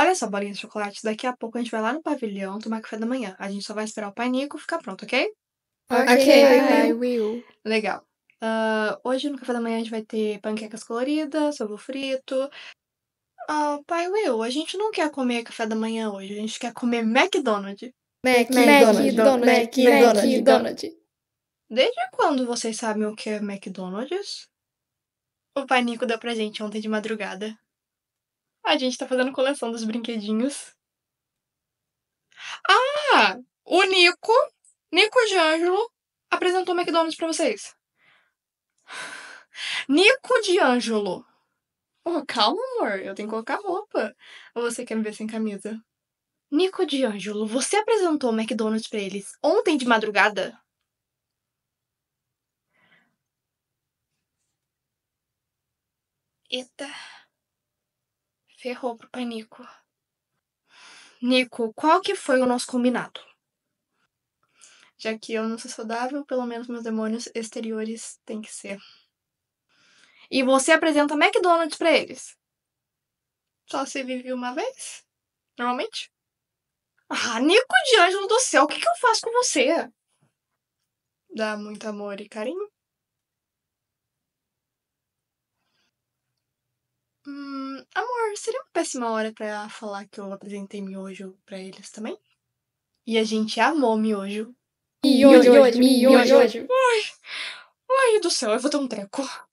Olha só, bolinha de chocolate, daqui a pouco a gente vai lá no pavilhão tomar café da manhã. A gente só vai esperar o pai Nico ficar pronto, ok? Ok, okay I, will. Legal. Uh, hoje no café da manhã a gente vai ter panquecas coloridas, ovo frito. Uh, pai Will, a gente não quer comer café da manhã hoje, a gente quer comer McDonald's. McDonald's. McDonald's. McDonald's. Desde quando vocês sabem o que é McDonald's? O pai Nico deu pra gente ontem de madrugada. A gente tá fazendo coleção dos brinquedinhos. Ah! O Nico, Nico de Ângelo, apresentou o McDonald's pra vocês. Nico de Ângelo. Oh, calma, amor. Eu tenho que colocar roupa. Ou você quer me ver sem camisa? Nico de Ângelo, você apresentou o McDonald's pra eles ontem de madrugada? Eita. Ferrou pro pai Nico. Nico, qual que foi o nosso combinado? Já que eu não sou saudável, pelo menos meus demônios exteriores têm que ser. E você apresenta McDonald's para eles? Só se vive uma vez? Normalmente? Ah, Nico de Ângelo do céu, o que, que eu faço com você? Dá muito amor e carinho. seria uma péssima hora para falar que eu apresentei miojo para eles também. E a gente amou miojo. Miojo, miojo, miojo. Ai, ai do céu, eu vou ter um treco.